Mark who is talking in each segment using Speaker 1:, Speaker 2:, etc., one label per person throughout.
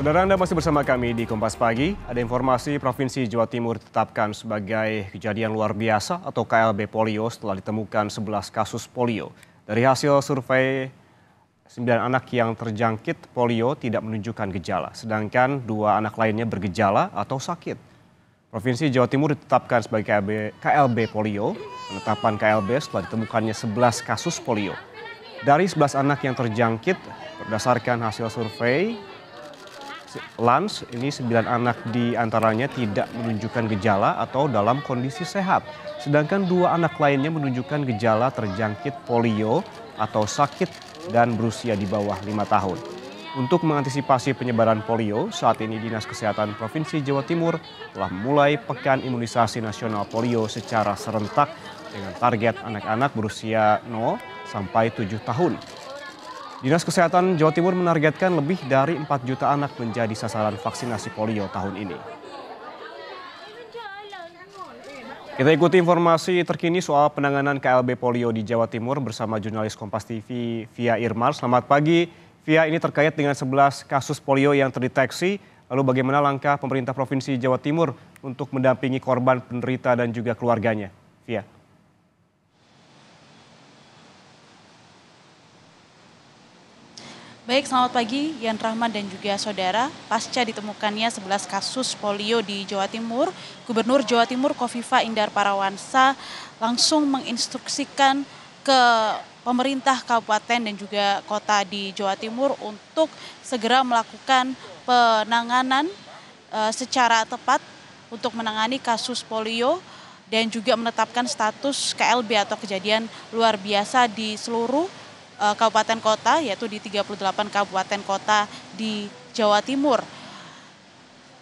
Speaker 1: Saudara Anda masih bersama kami di Kompas Pagi. Ada informasi Provinsi Jawa Timur ditetapkan sebagai kejadian luar biasa atau KLB polio setelah ditemukan 11 kasus polio. Dari hasil survei 9 anak yang terjangkit polio tidak menunjukkan gejala, sedangkan dua anak lainnya bergejala atau sakit. Provinsi Jawa Timur ditetapkan sebagai KLB, KLB polio. Penetapan KLB setelah ditemukannya 11 kasus polio. Dari 11 anak yang terjangkit, berdasarkan hasil survei, Lans, ini sembilan anak di antaranya tidak menunjukkan gejala atau dalam kondisi sehat. Sedangkan dua anak lainnya menunjukkan gejala terjangkit polio atau sakit dan berusia di bawah lima tahun. Untuk mengantisipasi penyebaran polio, saat ini Dinas Kesehatan Provinsi Jawa Timur telah mulai pekan imunisasi nasional polio secara serentak dengan target anak-anak berusia 0 sampai 7 tahun. Dinas Kesehatan Jawa Timur menargetkan lebih dari 4 juta anak menjadi sasaran vaksinasi polio tahun ini. Kita ikuti informasi terkini soal penanganan KLB polio di Jawa Timur bersama jurnalis Kompas TV Via Irmar. Selamat pagi, Via ini terkait dengan 11 kasus polio yang terdeteksi. Lalu bagaimana langkah pemerintah Provinsi Jawa Timur untuk mendampingi korban penderita dan juga keluarganya? Via.
Speaker 2: Baik, selamat pagi Yan Rahman dan juga saudara. Pasca ditemukannya 11 kasus polio di Jawa Timur, Gubernur Jawa Timur Kofifa Indar Parawansa langsung menginstruksikan ke pemerintah kabupaten dan juga kota di Jawa Timur untuk segera melakukan penanganan eh, secara tepat untuk menangani kasus polio dan juga menetapkan status KLB atau kejadian luar biasa di seluruh uh, kabupaten kota yaitu di 38 kabupaten kota di Jawa Timur.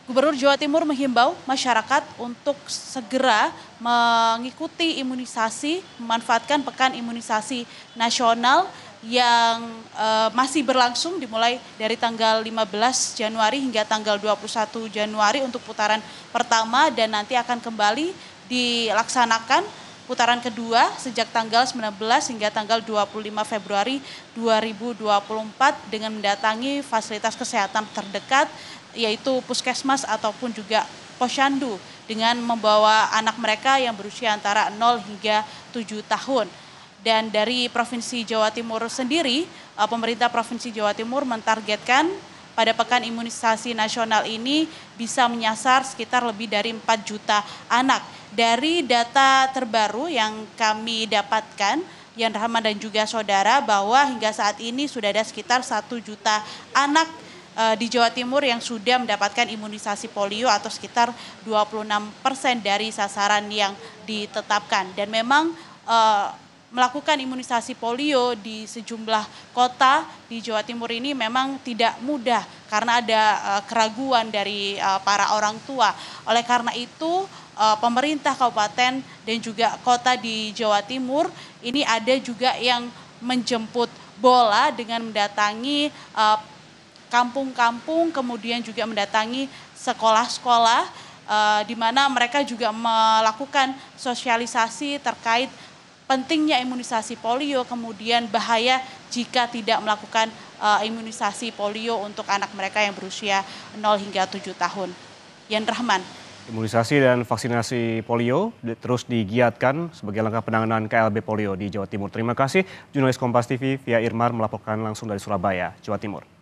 Speaker 2: Gubernur Jawa Timur menghimbau masyarakat untuk segera mengikuti imunisasi, memanfaatkan pekan imunisasi nasional yang e, masih berlangsung dimulai dari tanggal 15 Januari hingga tanggal 21 Januari untuk putaran pertama dan nanti akan kembali dilaksanakan putaran kedua sejak tanggal 19 hingga tanggal 25 Februari 2024 dengan mendatangi fasilitas kesehatan terdekat yaitu puskesmas ataupun juga posyandu dengan membawa anak mereka yang berusia antara 0 hingga 7 tahun. Dan dari Provinsi Jawa Timur sendiri, eh, pemerintah Provinsi Jawa Timur mentargetkan pada pekan imunisasi nasional ini bisa menyasar sekitar lebih dari 4 juta anak dari data terbaru yang kami dapatkan, yang Rahman dan juga saudara bahwa hingga saat ini sudah ada sekitar satu juta anak eh, di Jawa Timur yang sudah mendapatkan imunisasi polio atau sekitar 26 persen dari sasaran yang ditetapkan. Dan memang uh, melakukan imunisasi polio di sejumlah kota di Jawa Timur ini memang tidak mudah karena ada uh, keraguan dari uh, para orang tua. Oleh karena itu, uh, pemerintah kabupaten dan juga kota di Jawa Timur ini ada juga yang menjemput bola dengan mendatangi eh, kampung-kampung uh, kemudian juga mendatangi sekolah-sekolah uh, di mana mereka juga melakukan sosialisasi terkait pentingnya imunisasi polio, kemudian bahaya jika tidak melakukan uh, imunisasi polio untuk anak mereka yang berusia 0 hingga 7 tahun. Yan Rahman,
Speaker 1: Imunisasi dan vaksinasi polio terus digiatkan sebagai langkah penanganan KLB polio di Jawa Timur. Terima kasih jurnalis Kompas TV Via Irmar melaporkan langsung dari Surabaya, Jawa Timur.